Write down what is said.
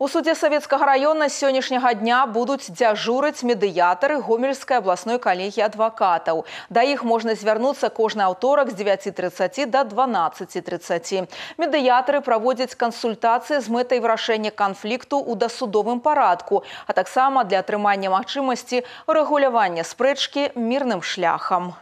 У суде Советского района с сегодняшнего дня будут дежурить медиаторы гомельской областной коллегии адвокатов. До их можно звярнуцца каждый аўторак с 9.30 до 12.30. Медиаторы проводят консультации з мэтай вырашэння канфлікту у дасудовым парадку, а так само для атрымання магчымасці рэгулявання спрэчкі мірным шляхом.